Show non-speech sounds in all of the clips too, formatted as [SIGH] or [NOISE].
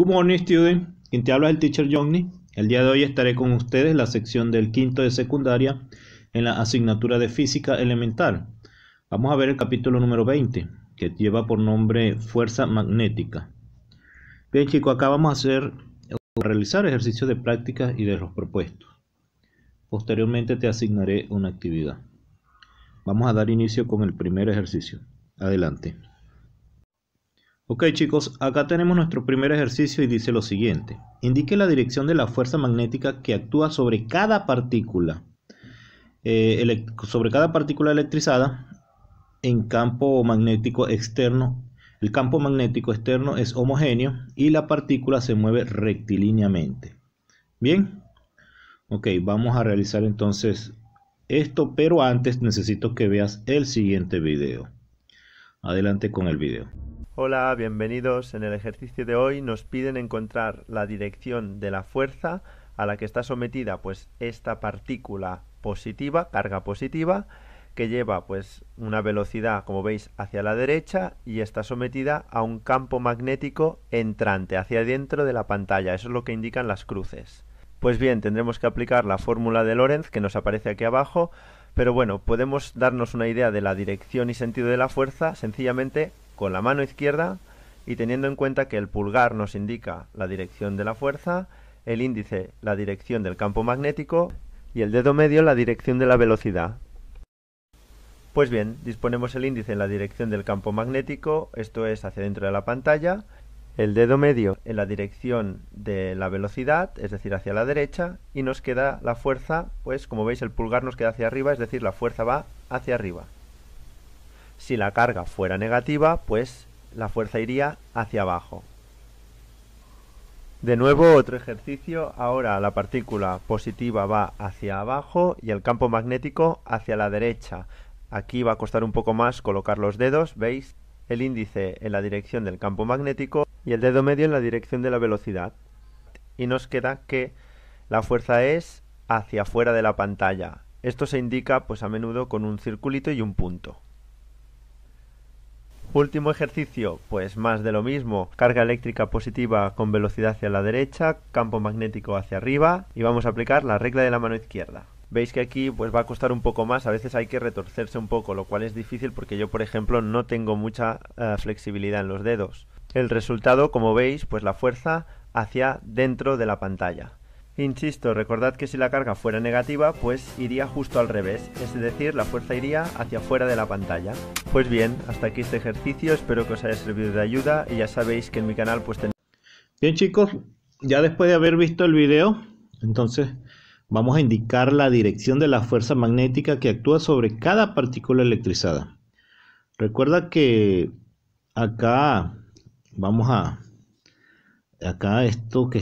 Good morning, student. Quien te habla es el teacher Johnny. El día de hoy estaré con ustedes en la sección del quinto de secundaria en la asignatura de física elemental. Vamos a ver el capítulo número 20, que lleva por nombre Fuerza Magnética. Bien, chicos, acá vamos a hacer a realizar ejercicios de prácticas y de los propuestos. Posteriormente te asignaré una actividad. Vamos a dar inicio con el primer ejercicio. Adelante. Ok chicos, acá tenemos nuestro primer ejercicio y dice lo siguiente. Indique la dirección de la fuerza magnética que actúa sobre cada partícula, eh, sobre cada partícula electrizada en campo magnético externo. El campo magnético externo es homogéneo y la partícula se mueve rectilíneamente. Bien, ok, vamos a realizar entonces esto, pero antes necesito que veas el siguiente video. Adelante con el video. Hola, bienvenidos. En el ejercicio de hoy nos piden encontrar la dirección de la fuerza a la que está sometida pues esta partícula positiva, carga positiva, que lleva pues una velocidad, como veis, hacia la derecha y está sometida a un campo magnético entrante hacia dentro de la pantalla. Eso es lo que indican las cruces. Pues bien, tendremos que aplicar la fórmula de Lorentz que nos aparece aquí abajo, pero bueno, podemos darnos una idea de la dirección y sentido de la fuerza sencillamente con la mano izquierda y teniendo en cuenta que el pulgar nos indica la dirección de la fuerza, el índice la dirección del campo magnético y el dedo medio la dirección de la velocidad. Pues bien, disponemos el índice en la dirección del campo magnético, esto es hacia dentro de la pantalla, el dedo medio en la dirección de la velocidad, es decir, hacia la derecha, y nos queda la fuerza, pues como veis el pulgar nos queda hacia arriba, es decir, la fuerza va hacia arriba. Si la carga fuera negativa, pues la fuerza iría hacia abajo. De nuevo otro ejercicio, ahora la partícula positiva va hacia abajo y el campo magnético hacia la derecha. Aquí va a costar un poco más colocar los dedos, veis, el índice en la dirección del campo magnético y el dedo medio en la dirección de la velocidad. Y nos queda que la fuerza es hacia afuera de la pantalla. Esto se indica pues a menudo con un circulito y un punto. Último ejercicio, pues más de lo mismo. Carga eléctrica positiva con velocidad hacia la derecha, campo magnético hacia arriba y vamos a aplicar la regla de la mano izquierda. Veis que aquí pues va a costar un poco más, a veces hay que retorcerse un poco, lo cual es difícil porque yo por ejemplo no tengo mucha eh, flexibilidad en los dedos. El resultado, como veis, pues la fuerza hacia dentro de la pantalla. Insisto, recordad que si la carga fuera negativa, pues iría justo al revés, es decir, la fuerza iría hacia afuera de la pantalla. Pues bien, hasta aquí este ejercicio, espero que os haya servido de ayuda y ya sabéis que en mi canal pues Bien chicos, ya después de haber visto el video, entonces vamos a indicar la dirección de la fuerza magnética que actúa sobre cada partícula electrizada. Recuerda que acá vamos a acá esto que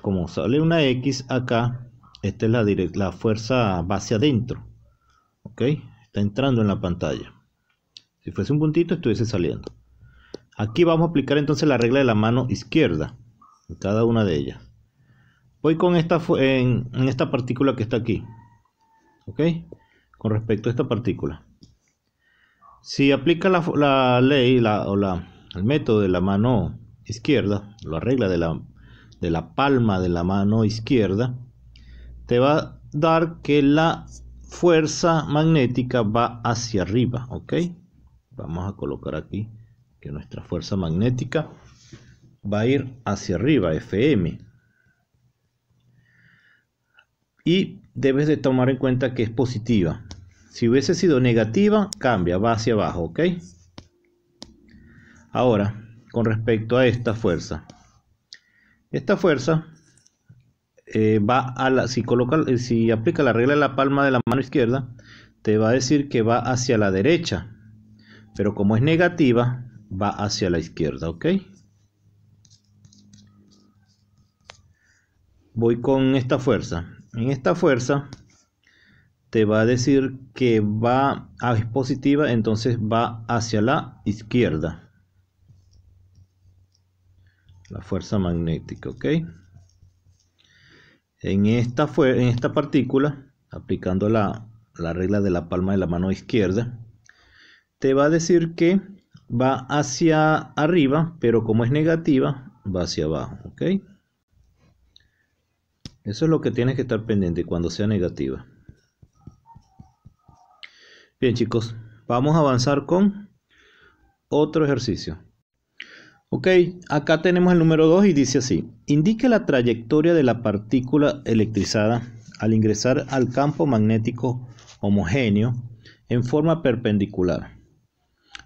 como sale una X acá, esta es la, fuerza base adentro. ¿Ok? Está entrando en la pantalla. Si fuese un puntito, estuviese saliendo. Aquí vamos a aplicar entonces la regla de la mano izquierda. En cada una de ellas. Voy con esta, en, esta partícula que está aquí. ¿Ok? Con respecto a esta partícula. Si aplica la, ley o el método de la mano izquierda, la regla de la de la palma de la mano izquierda, te va a dar que la fuerza magnética va hacia arriba, ¿ok? Vamos a colocar aquí que nuestra fuerza magnética va a ir hacia arriba, FM. Y debes de tomar en cuenta que es positiva. Si hubiese sido negativa, cambia, va hacia abajo, ¿ok? Ahora, con respecto a esta fuerza, esta fuerza eh, va a la, si, coloca, eh, si aplica la regla de la palma de la mano izquierda, te va a decir que va hacia la derecha. Pero como es negativa, va hacia la izquierda, ¿ok? Voy con esta fuerza. En esta fuerza te va a decir que va a ah, es positiva, entonces va hacia la izquierda la fuerza magnética, ¿ok? En esta, en esta partícula, aplicando la, la regla de la palma de la mano izquierda, te va a decir que va hacia arriba, pero como es negativa, va hacia abajo, ¿ok? Eso es lo que tienes que estar pendiente cuando sea negativa. Bien chicos, vamos a avanzar con otro ejercicio. Ok, acá tenemos el número 2 y dice así. Indique la trayectoria de la partícula electrizada al ingresar al campo magnético homogéneo en forma perpendicular.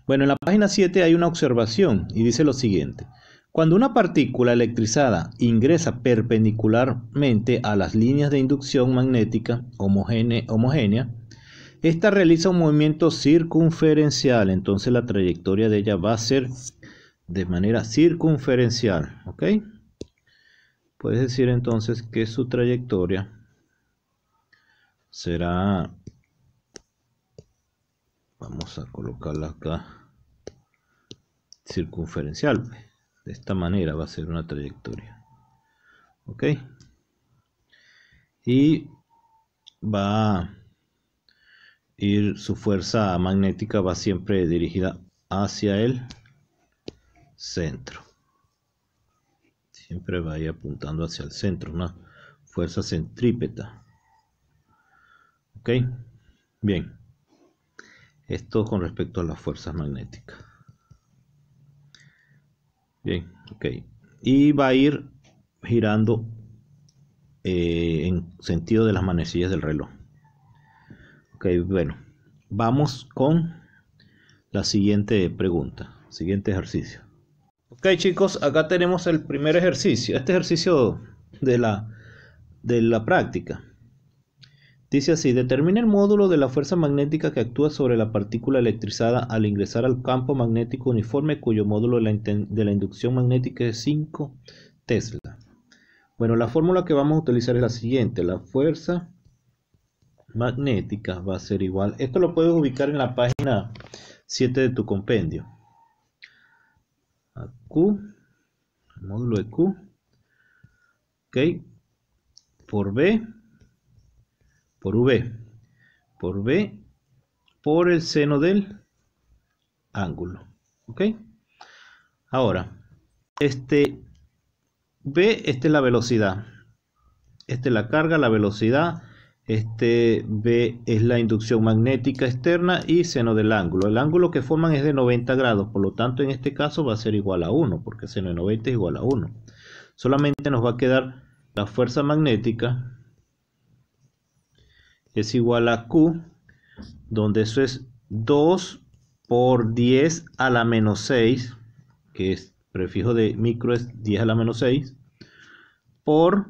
Bueno, en la página 7 hay una observación y dice lo siguiente. Cuando una partícula electrizada ingresa perpendicularmente a las líneas de inducción magnética homogénea, homogénea esta realiza un movimiento circunferencial, entonces la trayectoria de ella va a ser de manera circunferencial, ¿ok? Puedes decir entonces que su trayectoria será, vamos a colocarla acá, circunferencial. De esta manera va a ser una trayectoria, ¿ok? Y va a ir, su fuerza magnética va siempre dirigida hacia él centro. Siempre vaya apuntando hacia el centro, una fuerza centrípeta. ¿Ok? Bien. Esto con respecto a las fuerzas magnéticas. Bien, ok. Y va a ir girando eh, en sentido de las manecillas del reloj. Ok, bueno. Vamos con la siguiente pregunta, siguiente ejercicio. Ok chicos, acá tenemos el primer ejercicio, este ejercicio de la, de la práctica. Dice así, determina el módulo de la fuerza magnética que actúa sobre la partícula electrizada al ingresar al campo magnético uniforme cuyo módulo de la, de la inducción magnética es 5 Tesla. Bueno, la fórmula que vamos a utilizar es la siguiente, la fuerza magnética va a ser igual, esto lo puedes ubicar en la página 7 de tu compendio a Q, módulo de Q, ok, por B, por V, por B, por el seno del ángulo, ok. Ahora, este B, esta es la velocidad, esta es la carga, la velocidad, este B es la inducción magnética externa y seno del ángulo. El ángulo que forman es de 90 grados, por lo tanto en este caso va a ser igual a 1, porque seno de 90 es igual a 1. Solamente nos va a quedar la fuerza magnética es igual a Q, donde eso es 2 por 10 a la menos 6, que es prefijo de micro es 10 a la menos 6, por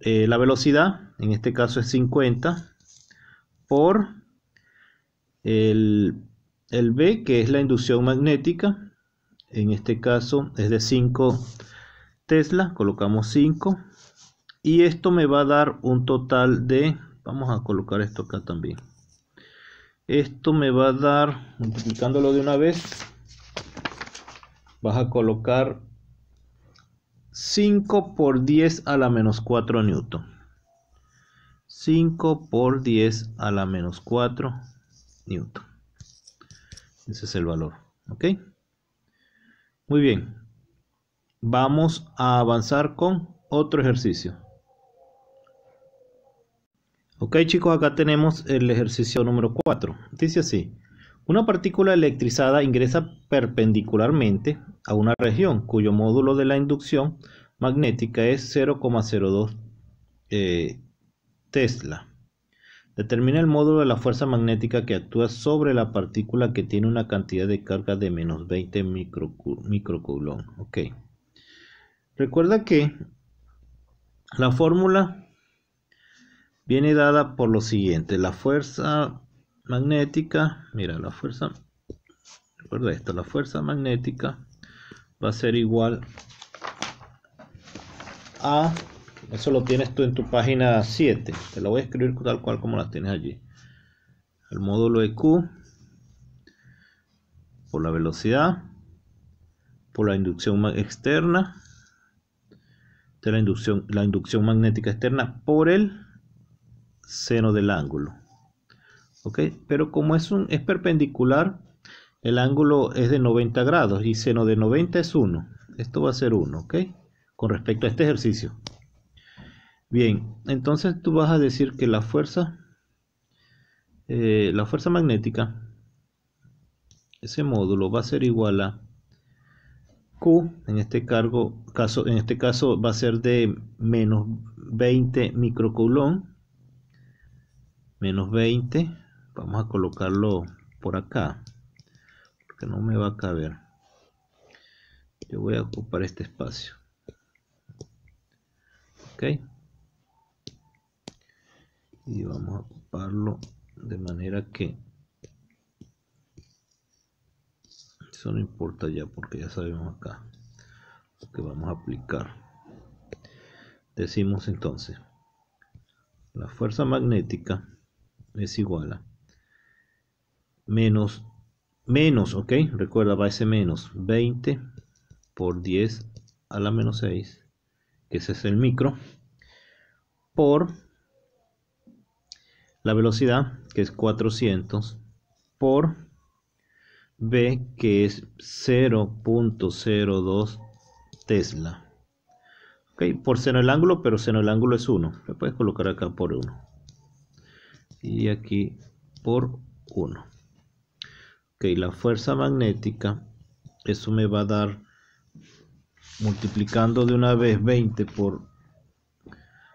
eh, la velocidad, en este caso es 50, por el, el, B, que es la inducción magnética, en este caso es de 5 Tesla, colocamos 5, y esto me va a dar un total de, vamos a colocar esto acá también, esto me va a dar, multiplicándolo de una vez, vas a colocar 5 por 10 a la menos 4 newton. 5 por 10 a la menos 4 newton. Ese es el valor. ¿Ok? Muy bien. Vamos a avanzar con otro ejercicio. Ok chicos, acá tenemos el ejercicio número 4. Dice así. Una partícula electrizada ingresa perpendicularmente a una región cuyo módulo de la inducción magnética es 0,02 eh, Tesla. Determina el módulo de la fuerza magnética que actúa sobre la partícula que tiene una cantidad de carga de menos 20 microcoulomb. Ok. Recuerda que la fórmula viene dada por lo siguiente. La fuerza magnética, mira la fuerza, recuerda esto, la fuerza magnética va a ser igual a, eso lo tienes tú en tu página 7, te lo voy a escribir tal cual como las tienes allí, el módulo de Q por la velocidad, por la inducción externa, de la inducción, la inducción magnética externa por el seno del ángulo. Pero como es, un, es perpendicular, el ángulo es de 90 grados y seno de 90 es 1. Esto va a ser 1, ¿ok? Con respecto a este ejercicio. Bien, entonces tú vas a decir que la fuerza, eh, la fuerza magnética, ese módulo va a ser igual a Q, en este cargo, caso, en este caso va a ser de menos 20 microcoulomb, menos 20 vamos a colocarlo por acá porque no me va a caber yo voy a ocupar este espacio ok y vamos a ocuparlo de manera que eso no importa ya porque ya sabemos acá lo que vamos a aplicar decimos entonces la fuerza magnética es igual a menos, menos, ok, recuerda va ese menos 20 por 10 a la menos 6, que ese es el micro, por la velocidad, que es 400, por B, que es 0.02 Tesla. ok, por seno el ángulo, pero seno el ángulo es 1. Le puedes colocar acá por 1. Y aquí por 1. Ok, la fuerza magnética, eso me va a dar, multiplicando de una vez 20 por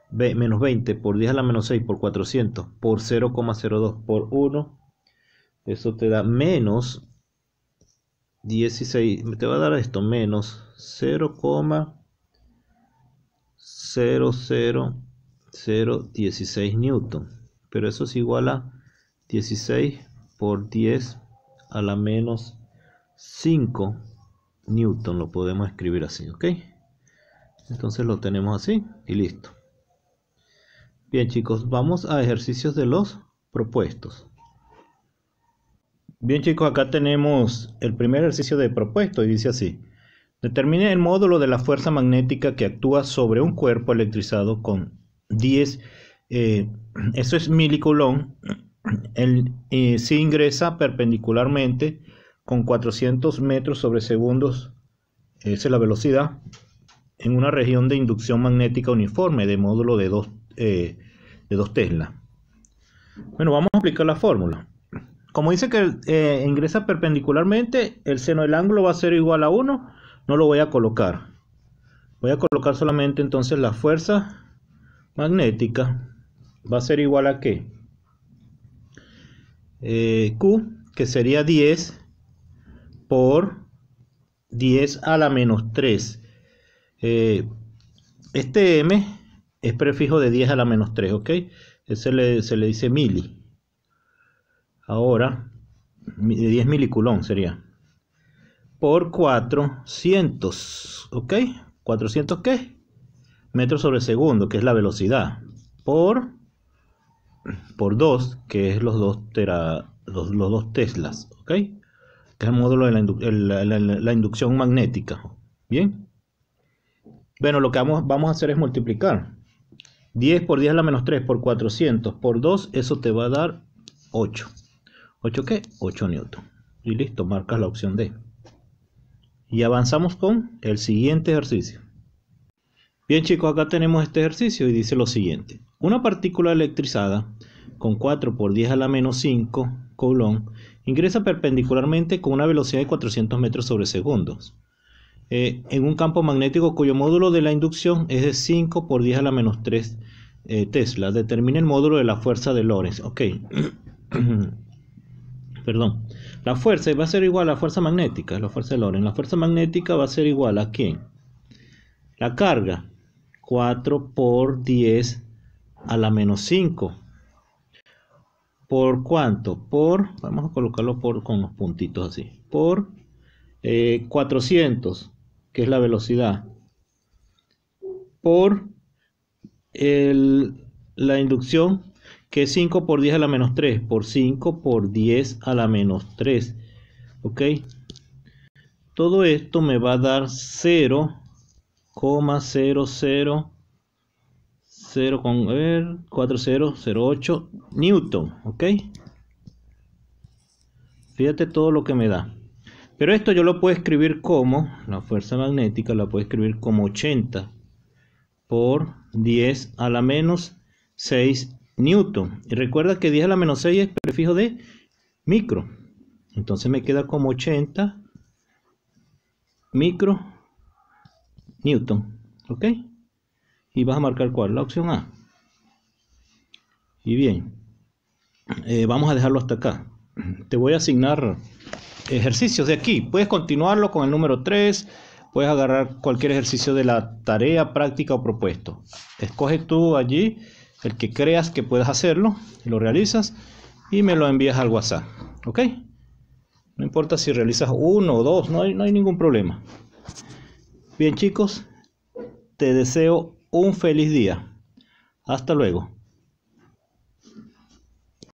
menos 20 por 10 a la menos 6 por 400 por 0,02 por 1 eso te da menos 16 te va a dar esto menos 0,00016 newton pero eso es igual a 16 por 10 a la menos 5 newton lo podemos escribir así ok entonces lo tenemos así y listo bien chicos vamos a ejercicios de los propuestos bien chicos acá tenemos el primer ejercicio de propuesto y dice así determine el módulo de la fuerza magnética que actúa sobre un cuerpo electrizado con 10 eh, eso es miliculón eh, si ingresa perpendicularmente con 400 metros sobre segundos, esa es la velocidad, en una región de inducción magnética uniforme de módulo de 2 eh, de Tesla. Bueno, vamos a aplicar la fórmula. Como dice que eh, ingresa perpendicularmente, el seno del ángulo va a ser igual a 1, no lo voy a colocar. Voy a colocar solamente entonces la fuerza magnética. ¿Va a ser igual a qué? Eh, Q, que sería 10 por 10 a la menos 3. Eh, este M es prefijo de 10 a la menos 3, ¿ok? Ese se le dice mili. Ahora, 10 miliculón sería. Por 400, ¿ok? ¿400 qué? Metros sobre segundo, que es la velocidad. Por por 2, que es los 2 los, dos Teslas, ¿ok? Que es el módulo de la, inducción magnética, ¿bien? Bueno, lo que vamos, vamos a hacer es multiplicar. 10 por 10 a la menos 3 por 400 por 2, eso te va a dar 8. ¿8 qué? 8 newton. Y listo, marcas la opción D. Y avanzamos con el siguiente ejercicio. Bien chicos, acá tenemos este ejercicio y dice lo siguiente. Una partícula electrizada con 4 por 10 a la menos 5 Coulomb ingresa perpendicularmente con una velocidad de 400 metros sobre segundos eh, en un campo magnético cuyo módulo de la inducción es de 5 por 10 a la menos 3 eh, Tesla. Determina el módulo de la fuerza de Lorentz. Ok. [COUGHS] Perdón. La fuerza va a ser igual a la fuerza magnética, la fuerza de Lorentz. La fuerza magnética va a ser igual a quién? La carga. 4 por 10 a la menos 5. ¿Por cuánto? Por, vamos a colocarlo por, con los puntitos así, por 400, eh, que es la velocidad, por la inducción, que es 5 por 10 a la menos 3, por 5 por 10 a la menos 3, ¿ok? Todo esto me va a dar 0,00 0 con a ver, 4008 newton ok fíjate todo lo que me da pero esto yo lo puedo escribir como la fuerza magnética la puedo escribir como 80 por 10 a la menos 6 newton y recuerda que 10 a la menos 6 es prefijo de micro entonces me queda como 80 micro newton ok y vas a marcar cuál, la opción A. Y bien, eh, vamos a dejarlo hasta acá. Te voy a asignar ejercicios de aquí. Puedes continuarlo con el número 3, puedes agarrar cualquier ejercicio de la tarea, práctica o propuesto. Escoge tú allí el que creas que puedas hacerlo, lo realizas y me lo envías al WhatsApp. ¿Ok? No importa si realizas uno o dos, no hay ningún problema. Bien chicos, te deseo un feliz día. Hasta luego.